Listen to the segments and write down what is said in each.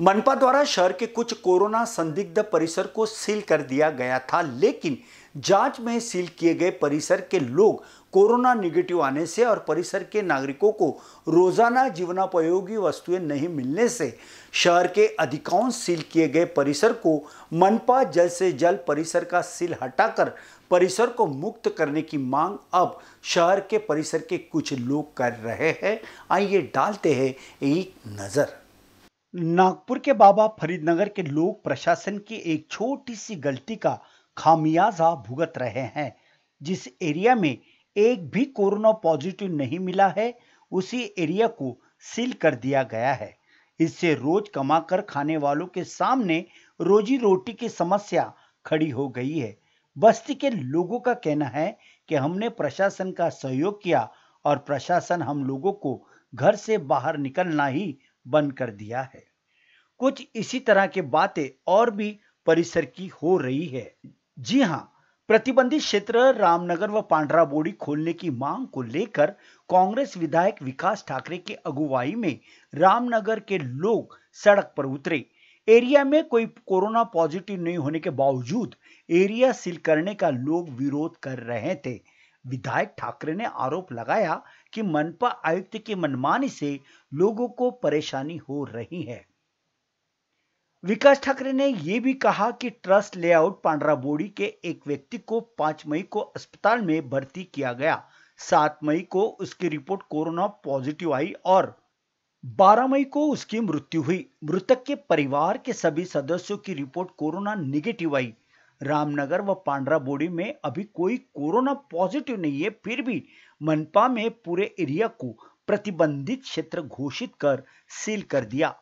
मनपा द्वारा शहर के कुछ कोरोना संदिग्ध परिसर को सील कर दिया गया था लेकिन जांच में सील किए गए परिसर के लोग कोरोना निगेटिव आने से और परिसर के नागरिकों को रोजाना जीवनोपयोगी वस्तुएं नहीं मिलने से शहर के अधिकांश सील किए गए परिसर को मनपा जल्द से जल्द परिसर का सील हटाकर परिसर को मुक्त करने की मांग अब शहर के परिसर के कुछ लोग कर रहे हैं आइए डालते हैं एक नज़र नागपुर के बाबा फरीदनगर के लोग प्रशासन की एक छोटी सी गलती का खामियाजा भुगत रहे हैं जिस एरिया में एक भी कोरोना पॉजिटिव नहीं मिला है उसी एरिया को सील कर दिया गया है इससे रोज कमाकर खाने वालों के सामने रोजी रोटी की समस्या खड़ी हो गई है बस्ती के लोगों का कहना है कि हमने प्रशासन का सहयोग किया और प्रशासन हम लोगों को घर से बाहर निकलना ही बंद कर दिया है कुछ इसी तरह के बातें और भी परिसर की हो रही है जी हां प्रतिबंधित क्षेत्र रामनगर व पांडरा बोड़ी खोलने की मांग को लेकर कांग्रेस विधायक विकास ठाकरे की अगुवाई में रामनगर के लोग सड़क पर उतरे एरिया में कोई कोरोना पॉजिटिव नहीं होने के बावजूद एरिया सील करने का लोग विरोध कर रहे थे विधायक ठाकरे ने आरोप लगाया कि मनपा आयुक्त की मनमानी से लोगों को परेशानी हो रही है विकास ठाकरे ने यह भी कहा कि ट्रस्ट लेआउट बोड़ी के एक व्यक्ति को 5 मई को अस्पताल में भर्ती किया गया 7 मई को उसकी रिपोर्ट कोरोना पॉजिटिव आई और 12 मई को उसकी मृत्यु हुई मृतक के परिवार के सभी सदस्यों की रिपोर्ट कोरोना निगेटिव आई रामनगर व पांड्रा बोड़ी में अभी कोई कोरोना पॉजिटिव नहीं है फिर भी मनपा में पूरे एरिया को प्रतिबंधित क्षेत्र घोषित कर सील कर दिया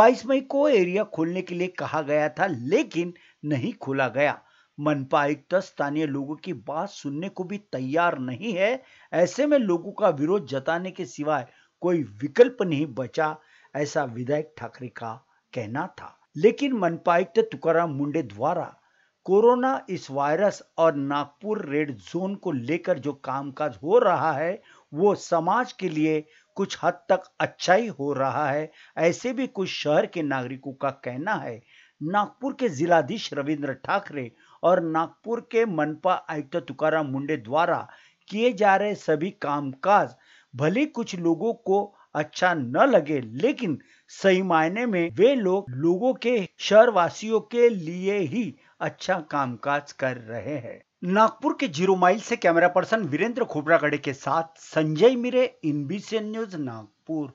22 मई को एरिया खोलने के लिए कहा गया था लेकिन नहीं खोला गया मनपा आयुक्त स्थानीय लोगों की बात सुनने को भी तैयार नहीं है ऐसे में लोगों का विरोध जताने के सिवाय कोई विकल्प नहीं बचा ऐसा विधायक ठाकरे का कहना था लेकिन मनपा आयुक्त तुकाराम मुंडे द्वारा कोरोना इस वायरस और नागपुर रेड जोन को लेकर जो कामकाज हो रहा है वो समाज के लिए कुछ हद तक अच्छा ही हो रहा है ऐसे भी कुछ शहर के नागरिकों का कहना है नागपुर के जिलाधीश रविंद्र ठाकरे और नागपुर के मनपा आयुक्त तुकाराम मुंडे द्वारा किए जा रहे सभी कामकाज भले कुछ लोगों को अच्छा न लगे लेकिन सही मायने में वे लोग लोगों के शहरवासियों के लिए ही अच्छा कामकाज कर रहे हैं नागपुर के जीरो माइल से कैमरा पर्सन वीरेंद्र खोपरागढ़ के साथ संजय मिरे इनबीसीएन न्यूज नागपुर